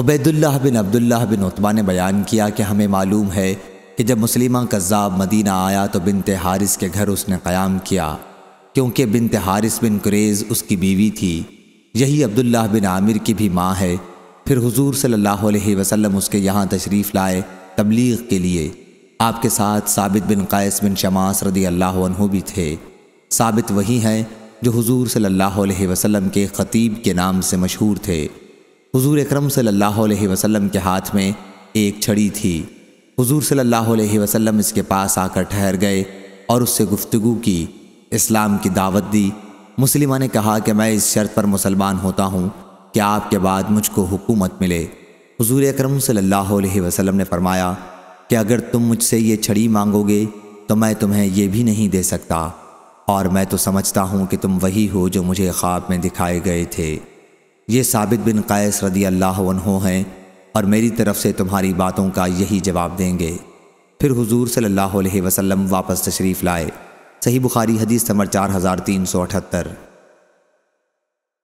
उबैदुल्लाह बिन अब्दुल्लाह बिन उतबा ने बयान किया कि हमें मालूम है कि जब मुसलिमा कज़ाब मदीना आया तो बिन तिहारिस के घर उसने क़याम किया क्योंकि बिन तिहारिस बिन कुरेज़ उसकी बीवी थी यही अब्दुल्लाह बिन आमिर की भी माँ है फिर हुजूर सल्लल्लाहु अलैहि वसल्लम उसके यहाँ तशरीफ़ लाए तबलीग के लिए आपके साथ साबित बिन कैस बिन शमास रदी अल्लाह भी थे साबित वही हैं जो हुजूर सल्लल्लाहु अलैहि वसल्लम के ख़तीब के नाम से मशहूर थे हुजूर अकरम सल्लल्लाहु अलैहि वसल्लम के हाथ में एक छड़ी थी हुजूर सल्लल्लाहु अलैहि वसल्लम इसके पास आकर ठहर गए और उससे गुफ्तगु की इस्लाम की दावत दी मुसलिमा ने कहा कि मैं इस शर्त पर मुसलमान होता हूँ कि आपके बाद मुझको हुकूमत मिले हुजूर अकरम सल्लल्लाहु अलैहि वसल्लम ने फरमाया कि अगर तुम मुझसे ये छड़ी मांगोगे तो मैं तुम्हें यह भी नहीं दे सकता और मैं तो समझता हूँ कि तुम वही हो जो मुझे ख्वाब में दिखाए गए थे ये साबित बिन कैस रदी अल्लाह हैं और मेरी तरफ़ से तुम्हारी बातों का यही जवाब देंगे फिर हुजूर सल्लल्लाहु अलैहि वसल्लम वापस तशरीफ़ लाए सही बुखारी हदीस नंबर चार हज़ार तीन सौ अठहत्तर